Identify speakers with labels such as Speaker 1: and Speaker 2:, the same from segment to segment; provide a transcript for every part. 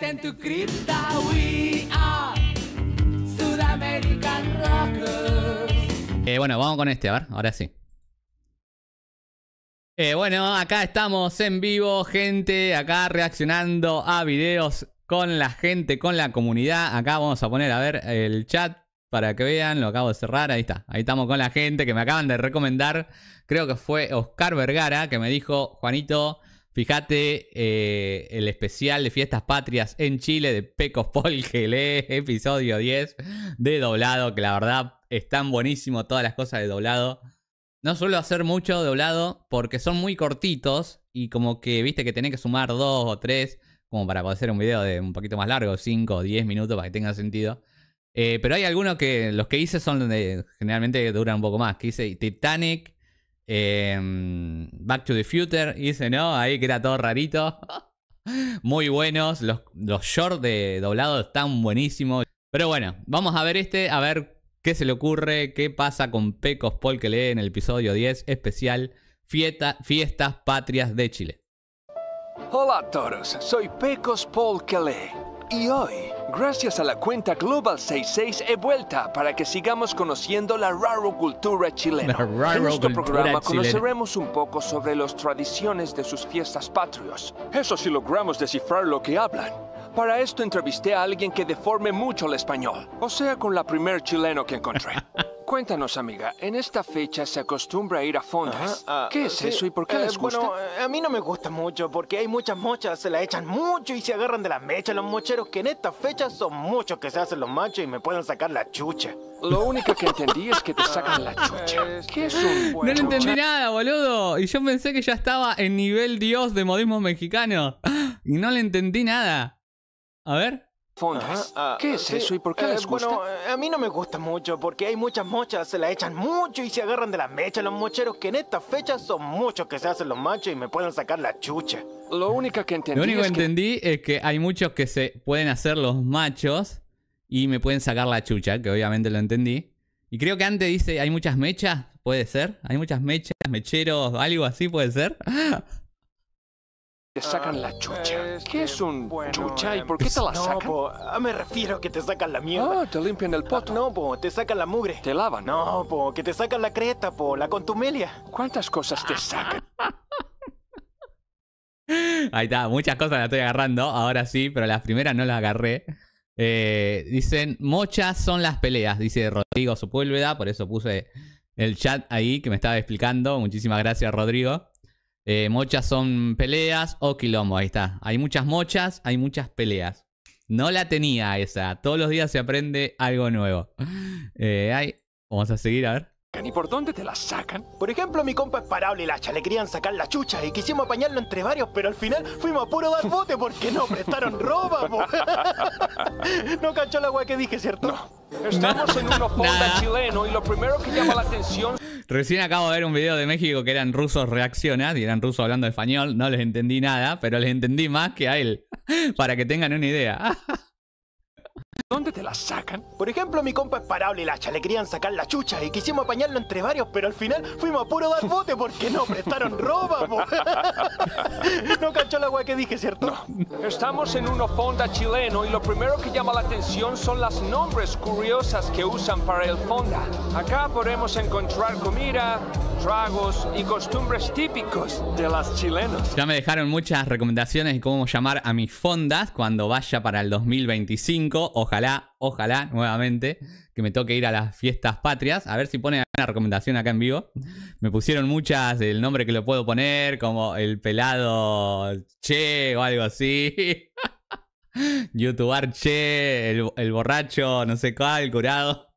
Speaker 1: en tu cripta. We are Sudamerican Rockers. Eh, bueno, vamos con este, a ver, ahora sí. Eh, bueno, acá estamos en vivo, gente, acá reaccionando a videos con la gente, con la comunidad. Acá vamos a poner, a ver, el chat para que vean, lo acabo de cerrar, ahí está. Ahí estamos con la gente que me acaban de recomendar. Creo que fue Oscar Vergara que me dijo, Juanito, Fíjate eh, el especial de Fiestas Patrias en Chile de Pecos Paul que episodio 10 de doblado, que la verdad están buenísimo todas las cosas de doblado. No suelo hacer mucho doblado porque son muy cortitos y como que viste que tenés que sumar dos o tres como para poder hacer un video de un poquito más largo, 5 o 10 minutos para que tenga sentido. Eh, pero hay algunos que los que hice son donde generalmente duran un poco más, que hice Titanic, Em, Back to the Future, dice, ¿no? Ahí que todo rarito. Muy buenos. Los, los shorts de doblado están buenísimos. Pero bueno, vamos a ver este, a ver qué se le ocurre, qué pasa con Pecos Paul que en el episodio 10 especial Fiesta, Fiestas Patrias de Chile.
Speaker 2: Hola a todos, soy Pecos Paul Kele. Y hoy, gracias a la cuenta Global 66, he vuelta para que sigamos conociendo la raro cultura chilena. en este programa conoceremos un poco sobre las tradiciones de sus fiestas patrios. Eso si logramos descifrar lo que hablan. Para esto entrevisté a alguien que deforme mucho el español, o sea, con la primer chileno que encontré. Cuéntanos, amiga, en esta fecha se acostumbra a ir a fondas. Ah, ¿Qué es eso y por qué eh, les gusta? Bueno,
Speaker 3: a mí no me gusta mucho porque hay muchas mochas, se la echan mucho y se agarran de las mechas los mocheros, que en esta fecha son muchos que se hacen los machos y me pueden sacar la chucha.
Speaker 1: Lo
Speaker 2: único que entendí es que te sacan la chucha. Este, ¿Qué es un No le entendí
Speaker 1: nada, boludo. Y yo pensé que ya estaba en nivel dios de modismo mexicano. Y no le entendí nada. A ver. Ah, ¿Qué es eso y por qué les eh, gusta? Bueno,
Speaker 3: a mí no me gusta mucho porque hay muchas mochas, se la echan mucho y se agarran de las mechas los mocheros que en estas fechas son muchos que se hacen los machos y me pueden sacar la chucha.
Speaker 2: Lo único que entendí,
Speaker 1: es, que... entendí es que hay muchos que se pueden hacer los machos y me pueden sacar la chucha, que obviamente lo entendí. Y creo que antes dice, hay muchas mechas, puede ser, hay muchas mechas, mecheros, algo así puede ser.
Speaker 2: Te sacan la chucha. Eh, ¿Qué es un
Speaker 3: chucha y eh, por qué te la sacan? Ah, me refiero a que te sacan la mierda. Ah, te limpian el poto. No, te sacan la mugre. Te lavan. No, que te sacan la creta, po, la contumelia. ¿Cuántas cosas te
Speaker 2: sacan?
Speaker 1: Ahí está, muchas cosas las estoy agarrando, ahora sí, pero las primeras no las agarré. Eh, dicen, mochas son las peleas, dice Rodrigo supuélveda, por eso puse el chat ahí que me estaba explicando. Muchísimas gracias, Rodrigo. Eh, mochas son peleas o quilombo, ahí está. Hay muchas mochas, hay muchas peleas. No la tenía esa. Todos los días se aprende algo nuevo. Eh, ay, vamos a seguir, a ver.
Speaker 3: ¿Y por dónde te la sacan? Por ejemplo, mi compa es parable y hacha, le querían sacar la chucha y quisimos apañarlo entre varios, pero al final fuimos a puro dar bote porque no prestaron roba No cachó la agua que dije, ¿cierto? Estamos en un
Speaker 2: Fonda chileno y lo primero que llama la atención
Speaker 1: Recién acabo de ver un video de México que eran rusos reaccionas y eran rusos hablando español. No les entendí nada, pero les entendí más que a él. Para que tengan una idea.
Speaker 3: ¿Dónde te la sacan? Por ejemplo, mi compa es parable y hacha, Le querían sacar la chucha y quisimos apañarlo entre varios, pero al final fuimos a puro dar bote porque no prestaron ropa, que dije, ¿cierto?
Speaker 2: Estamos en uno fonda chileno y lo primero que llama la atención son las nombres curiosas que usan para el fonda. Acá podemos encontrar comida, Tragos y costumbres típicos de las chilenos.
Speaker 1: Ya me dejaron muchas recomendaciones de cómo llamar a mis fondas cuando vaya para el 2025. Ojalá, ojalá, nuevamente, que me toque ir a las fiestas patrias. A ver si ponen alguna recomendación acá en vivo. Me pusieron muchas, el nombre que lo puedo poner, como el pelado Che o algo así. YouTuber Che, el, el borracho, no sé cuál, el curado.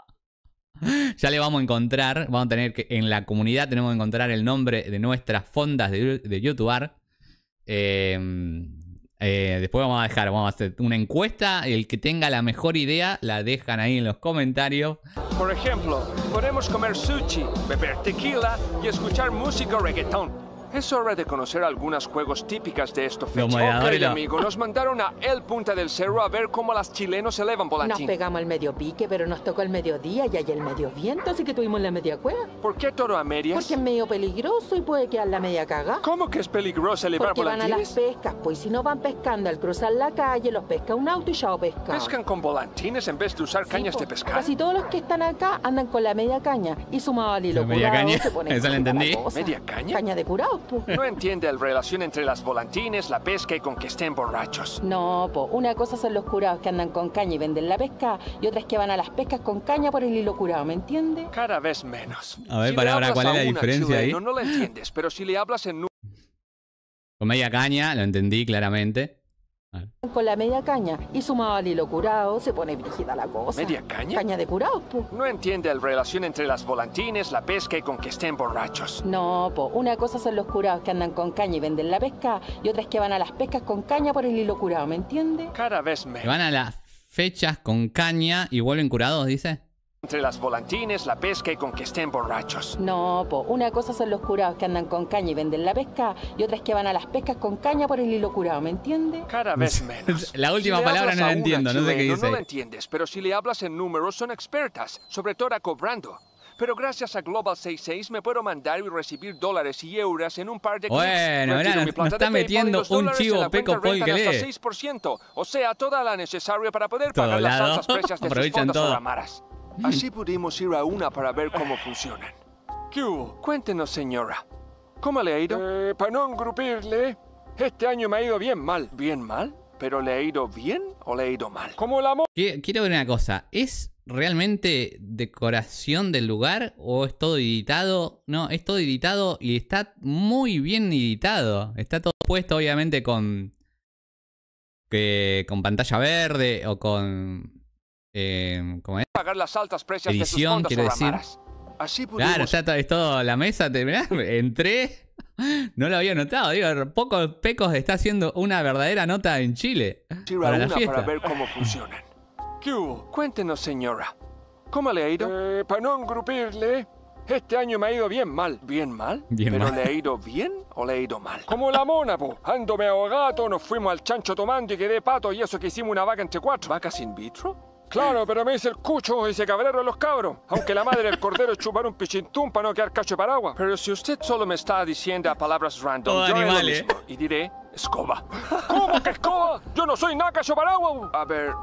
Speaker 1: ya le vamos a encontrar, vamos a tener que, en la comunidad tenemos que encontrar el nombre de nuestras fondas de, de YouTube. Eh, eh, después vamos a dejar, vamos a hacer una encuesta. El que tenga la mejor idea la dejan ahí en los comentarios.
Speaker 2: Por ejemplo, podemos comer sushi, beber tequila y escuchar música reggaetón. Es hora de conocer algunos juegos típicas de estos fechas. ok, amigo, nos mandaron a El Punta del Cerro a ver cómo las chilenos elevan volantines Nos pegamos
Speaker 4: el medio pique, pero nos tocó el mediodía y hay el medio viento, así que tuvimos la media cueva.
Speaker 2: ¿Por qué toro a medias? Porque es
Speaker 4: medio peligroso y puede quedar la media caga.
Speaker 2: ¿Cómo que es peligroso elevar volantines? Porque van a las
Speaker 4: pescas, pues si no van pescando al cruzar la calle, los pesca un auto y ya pesca. ¿Pescan
Speaker 2: con volantines en vez de usar cañas de pues, pescar? Casi
Speaker 4: todos los que están acá andan con la media caña y sumado al hilo media
Speaker 2: Se la entendí. ¿Media caña? Caña de curado. No entiende la relación entre las volantines, la pesca y con que estén borrachos.
Speaker 4: No, po. Una cosa son los curados que andan con caña y venden la pesca, y otra es que van a las pescas con caña por el hilo curado, ¿me entiende? Cada vez menos.
Speaker 1: A ver, para ahora, ¿cuál es la diferencia ahí? No, no
Speaker 2: entiendes, pero si le hablas en...
Speaker 1: Con media caña, lo entendí claramente.
Speaker 4: Con la media caña y sumado al hilo curado se pone brígida la cosa. ¿Media caña? Caña de curado, No
Speaker 2: entiende la relación entre las volantines, la pesca y con que estén borrachos.
Speaker 4: No, po. Una cosa son los curados que andan con caña y venden la pesca y otra es que van a las pescas con caña por el hilo curado, ¿me entiende? Cada vez me...
Speaker 1: Van a las fechas con caña y vuelven curados, dice.
Speaker 4: Entre las
Speaker 2: volantines, la pesca y con que estén borrachos.
Speaker 4: No, po. Una cosa son los curados que andan con caña y venden la pesca, y otras que van a las pescas con caña por el hilo curado, ¿me entiende? Cada vez
Speaker 2: menos. la última palabra no la entiendo, no sé qué dice. No la entiendes, pero si le hablas en números son expertas, sobre todo a cobrando. Pero gracias a Global 66 me puedo mandar y recibir dólares y euros en un par de clics. Bueno, mira, nos, está metiendo un chivo Peco Paul que lee. 6%, o sea, toda la necesaria para poder pagar las altas presas de todo. Así pudimos ir a una para ver cómo funcionan. ¿Qué hubo? Cuéntenos, señora. ¿Cómo le ha ido? Eh, para no engrupirle, este año me ha ido bien mal. ¿Bien mal? ¿Pero le ha ido bien o le ha ido mal?
Speaker 1: Como la Quiero ver una cosa. ¿Es realmente decoración del lugar o es todo editado? No, es todo editado y está muy bien editado. Está todo puesto, obviamente, con. Que, con pantalla verde o con eh, es? Pagar las altas precios de sus quiero decir.
Speaker 2: Así Claro, ya
Speaker 1: está, es todo la mesa. Te, entré. No lo había notado. Digo, pocos Pecos está haciendo una verdadera nota en Chile. Para, la fiesta. para ver
Speaker 2: cómo funcionan. ¿Qué hubo? Cuéntenos, señora. ¿Cómo le ha ido? Eh, para no engrupirle, este año me ha ido bien mal. ¿Bien mal? ¿Pero le ha ido bien o le ha ido mal? Como la mona, po. Ando me ahogado, nos fuimos al chancho tomando y quedé pato y eso que hicimos una vaca entre cuatro. ¿Vacas in vitro? Claro, pero me dice el cucho y se cabrero los cabros. Aunque la madre del cordero es chupar un pichintún para no quedar cacho para agua Pero si usted solo me está diciendo a palabras random, yo animal, ¿eh? y diré escoba. ¿Cómo que escoba? Yo no soy nada cacho agua A ver,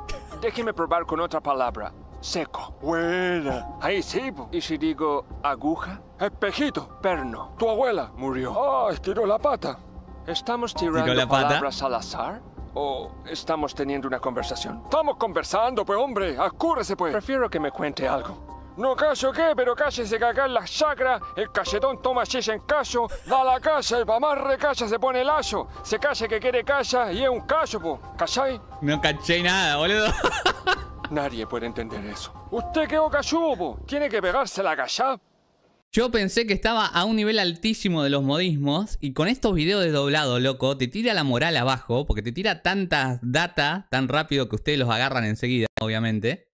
Speaker 2: déjeme probar con otra palabra. Seco. Buena. Ahí sí. Y si digo aguja, espejito, perno. Tu abuela murió. Ah, estiró la pata. ¿Estamos tirando palabras pata? al azar? ¿O estamos teniendo una conversación? Estamos conversando, pues hombre, acúrese pues. Prefiero que me cuente algo. No callo qué, pero cállese cagar las chacra. el cachetón toma chicha en callo, da la y el más recalla se pone el aso. se calla que quiere calla y es un callo, po. Pues. ¿Cachai? No caché nada, boludo. Nadie puede entender eso.
Speaker 1: Usted quedó calludo, po. Tiene que pegarse la callá. Yo pensé que estaba a un nivel altísimo de los modismos y con estos videos desdoblados, loco, te tira la moral abajo porque te tira tantas data tan rápido que ustedes los agarran enseguida, obviamente.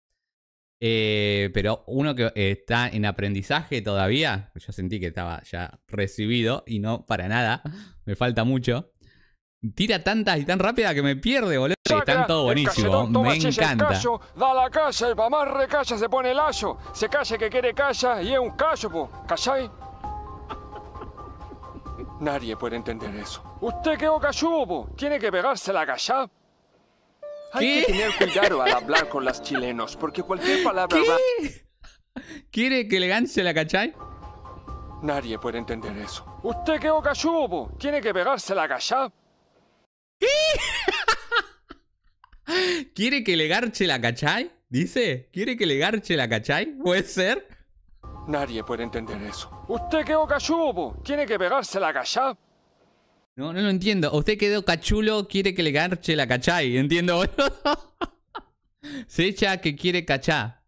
Speaker 1: Eh, pero uno que está en aprendizaje todavía, yo sentí que estaba ya recibido y no para nada, me falta mucho. Tira tantas y tan rápida que me pierde, boludo. tanto están todo buenísimo. me encanta.
Speaker 2: da la casa, el más recalla, se pone el aso. Se calla que quiere calla y es un callo, po. Nadie puede entender eso. Usted qué o po. Tiene que pegarse la calla. Hay que tener cuidado al hablar con los chilenos, porque cualquier palabra ¿Quiere que le ganse la cachai? Nadie puede entender eso. Usted qué o Tiene que pegarse la calla.
Speaker 1: ¿Quiere que le garche la cachai? Dice, ¿quiere que le garche la cachai? ¿Puede ser? Nadie puede entender eso. ¿Usted quedó cachubo? ¿Tiene que pegarse la cachá? No, no lo entiendo. ¿Usted quedó cachulo? ¿Quiere que le garche la cachai? Entiendo, Se echa que quiere cachá.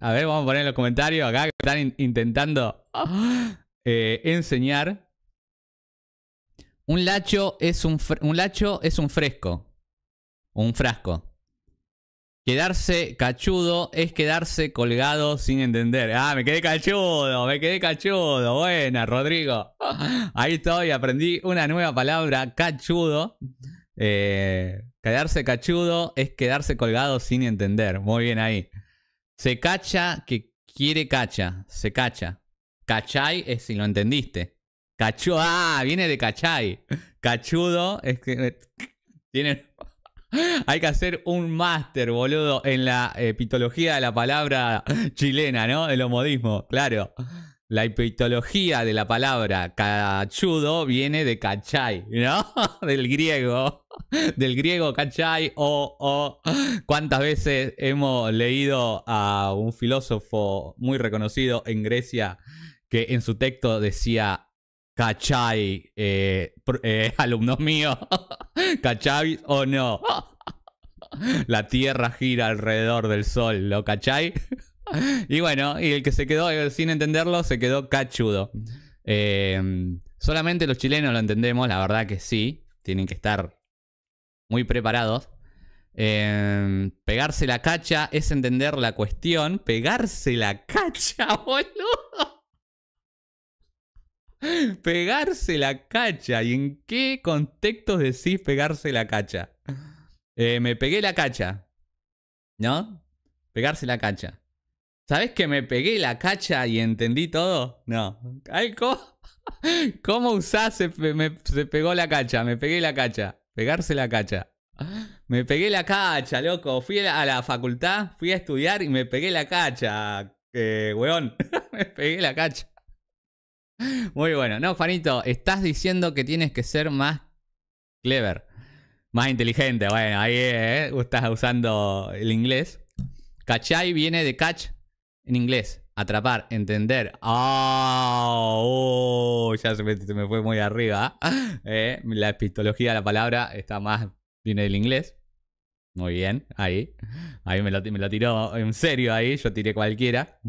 Speaker 1: a ver, vamos a poner en los comentarios acá que están intentando eh, enseñar un lacho es un, un lacho es un fresco. Un frasco. Quedarse cachudo es quedarse colgado sin entender. Ah, me quedé cachudo, me quedé cachudo. Buena, Rodrigo. Ahí estoy, aprendí una nueva palabra, cachudo. Eh, quedarse cachudo es quedarse colgado sin entender. Muy bien ahí. Se cacha que quiere cacha, se cacha. Cachai es si lo entendiste. Cachu, ah, viene de cachay. Cachudo, es que tiene hay que hacer un máster, boludo, en la epitología eh, de la palabra chilena, ¿no? El homodismo, claro. La epitología de la palabra cachudo viene de cachai, ¿no? Del griego. Del griego cachai o, o cuántas veces hemos leído a un filósofo muy reconocido en Grecia que en su texto decía ¿Cachai? Eh, eh, alumnos míos. ¿Cachai o no? La Tierra gira alrededor del Sol, ¿lo cachai? Y bueno, y el que se quedó eh, sin entenderlo se quedó cachudo. Em, solamente los chilenos lo entendemos, la verdad que sí. Tienen que estar muy preparados. Em, pegarse la cacha es entender la cuestión. Pegarse la
Speaker 4: cacha, boludo.
Speaker 1: pegarse la cacha. ¿Y en qué contextos decís pegarse la cacha? Eh, me pegué la cacha. ¿No? Pegarse la cacha. ¿Sabes que me pegué la cacha y entendí todo? No. ¿Cómo usás se, pegó la cacha? Me pegué la cacha. Pegarse la cacha. Me pegué la cacha, loco. Fui a la, facultad, fui a estudiar y me pegué la cacha. Eh, weón. me pegué la cacha. Muy bueno. No, Juanito, estás diciendo que tienes que ser más clever, más inteligente. Bueno, ahí eh, estás usando el inglés. Cachai viene de catch en inglés. Atrapar, entender. Ah, oh, ya se me, fue muy arriba. Eh, la epistología de la palabra está más, viene del inglés. Muy bien, ahí. Ahí me lo, me lo tiró en serio, ahí. Yo tiré cualquiera.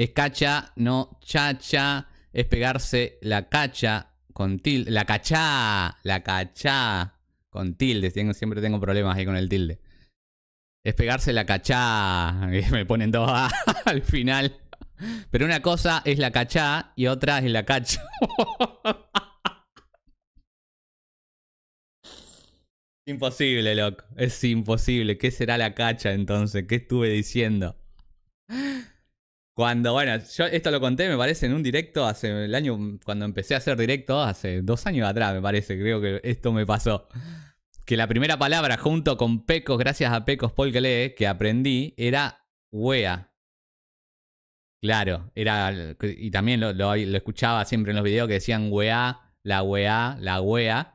Speaker 1: Es cacha, no chacha. Es pegarse la cacha con tilde. La cachá, la cachá con tilde. siempre tengo problemas ahí con el tilde. Es pegarse la cachá. Me ponen dos al final. Pero una cosa es la cachá y otra es la cacha. imposible, loco. Es imposible. ¿Qué será la cacha entonces? ¿Qué estuve diciendo? Cuando, bueno, yo esto lo conté, me parece, en un directo hace el año, cuando empecé a hacer directo, hace dos años atrás, me parece, creo que esto me pasó. Que la primera palabra junto con Pecos, gracias a Pecos Paul que que aprendí, era wea. Claro, era. Y también lo, escuchaba siempre en los videos que decían wea, la wea, la wea.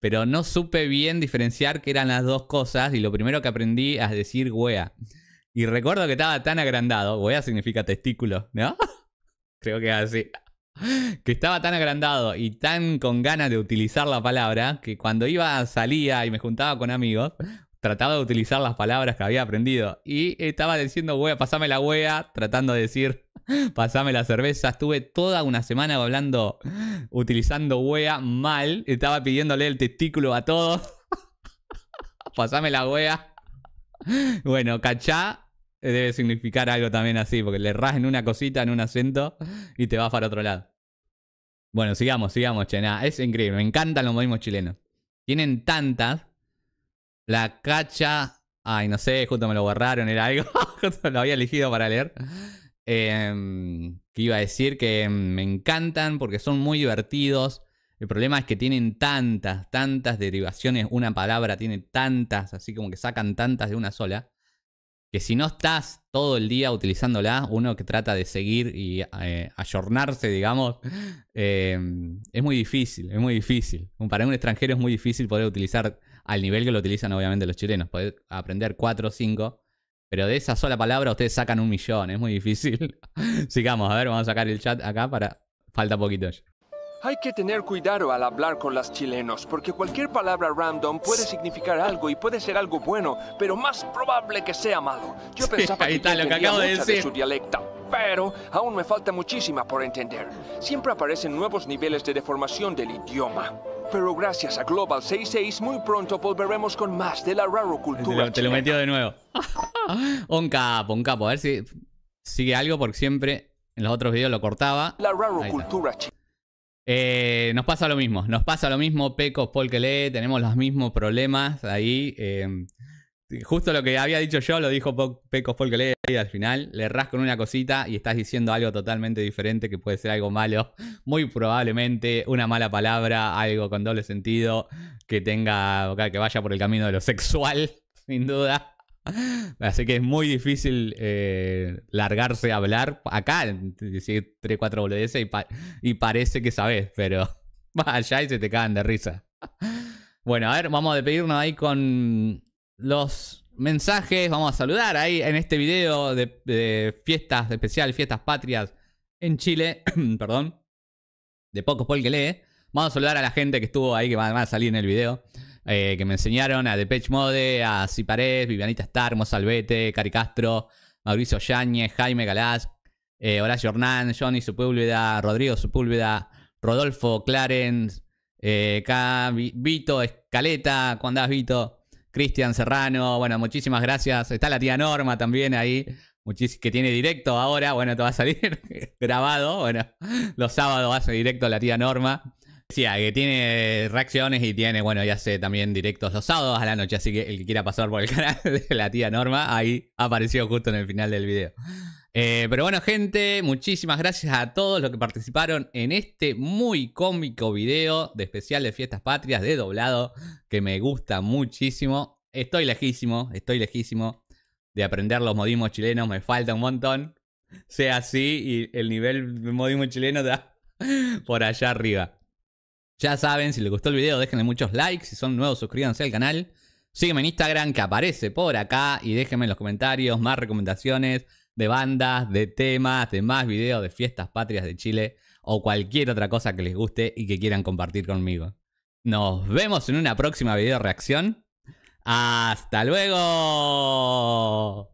Speaker 1: Pero no supe bien diferenciar qué eran las dos cosas y lo primero que aprendí es decir wea. Y recuerdo que estaba tan agrandado, Wea significa testículo, ¿no? Creo que era así. Que estaba tan agrandado y tan con ganas de utilizar la palabra que cuando iba, salía y me juntaba con amigos, trataba de utilizar las palabras que había aprendido. Y estaba diciendo, wea, pasame la wea, tratando de decir, pasame la cerveza. Estuve toda una semana hablando, utilizando wea mal. Estaba pidiéndole el testículo a todos. pasame la wea. Bueno, cachá eh, debe significar algo también así, porque le ras en una cosita en un acento y te vas para otro lado. Bueno, sigamos, sigamos, Chena. es increíble. Me encantan los modismos chilenos. Tienen tantas. La cacha. Ay, no sé, justo me lo borraron, era algo. justo lo había elegido para leer. Em, que iba a decir que em, me encantan porque son muy divertidos. El problema es que tienen tantas, tantas derivaciones. Una palabra tiene tantas, así como que sacan tantas de una sola que si no estás todo el día utilizándola, uno que trata de seguir y eh, ayornarse, digamos, eh, es muy difícil, es muy difícil. Para un extranjero es muy difícil poder utilizar al nivel que lo utilizan obviamente los chilenos, poder aprender cuatro o cinco, pero de esa sola palabra ustedes sacan un millón, es muy difícil. Sigamos, a ver, vamos a sacar el chat acá para... Falta poquito. Ya.
Speaker 2: Hay que tener cuidado al hablar con los chilenos, porque cualquier palabra random puede significar algo y puede ser algo bueno, pero más probable que sea malo. Yo pensaba que, que acabo de, su dialecto pero aún me falta muchísima por entender. Siempre aparecen nuevos niveles de deformación del idioma. Pero gracias a Global 66 muy pronto volveremos con más de la raro cultura. Te lo, te
Speaker 1: lo metió de nuevo. un capo, un capo. A ver si sigue algo porque siempre en los otros videos lo cortaba. La raro cultura chilena. Eh, nos pasa lo mismo, nos pasa lo mismo, Pecos, lee, tenemos los mismos problemas ahí. Eh, justo lo que había dicho yo lo dijo Pecos Polkele ahí al final le rascan una cosita y estás diciendo algo totalmente diferente que puede ser algo malo, muy probablemente una mala palabra, algo con doble sentido que tenga que vaya por el camino de lo sexual, sin duda. Así que es muy difícil eh, largarse a hablar acá, decir 3, 4 boludeces y, parece que sabes, pero vas allá y se te cagan de risa. Bueno, a ver, vamos a despedirnos ahí con los mensajes. Vamos a saludar ahí en este video de, fiestas especial, fiestas patrias en Chile, perdón, de Pocos Paul que lee. Vamos a saludar a la gente que estuvo ahí, que va a salir en el video. Eh, que me enseñaron, a Depeche Mode, a Ciparés, Vivianita Star, Mozalbete, Cari Castro, Mauricio Yañez, Jaime Galás, eh, Horacio Hernán, Johnny Supúlveda, Rodrigo Supúlveda, Rodolfo Clarence, eh, Vito Escaleta, ¿cuándo andás Vito? Cristian Serrano, bueno, muchísimas gracias. Está la tía Norma también ahí, muchis que tiene directo ahora, bueno, te va a salir grabado, bueno, los sábados hace directo la tía Norma. Sí, que tiene reacciones y tiene, bueno, ya sé, también directos los sábados a la noche, así que el que quiera pasar por el canal de la tía Norma, ahí apareció justo en el final del video. Eh, pero bueno, gente, muchísimas gracias a todos los que participaron en este muy cómico video de especial de Fiestas Patrias de doblado, que me gusta muchísimo. Estoy lejísimo, estoy lejísimo de aprender los modismos chilenos, me falta un montón. Sea así y el nivel de modismo chileno da por allá arriba. Ya saben, si les gustó el video, déjenle muchos likes. Si son nuevos, suscríbanse al canal. Sígueme en Instagram, que aparece por acá. Y déjenme en los comentarios más recomendaciones de bandas, de temas, de más videos de fiestas patrias de Chile o cualquier otra cosa que les guste y que quieran compartir conmigo. Nos vemos en una próxima video reacción. ¡Hasta luego!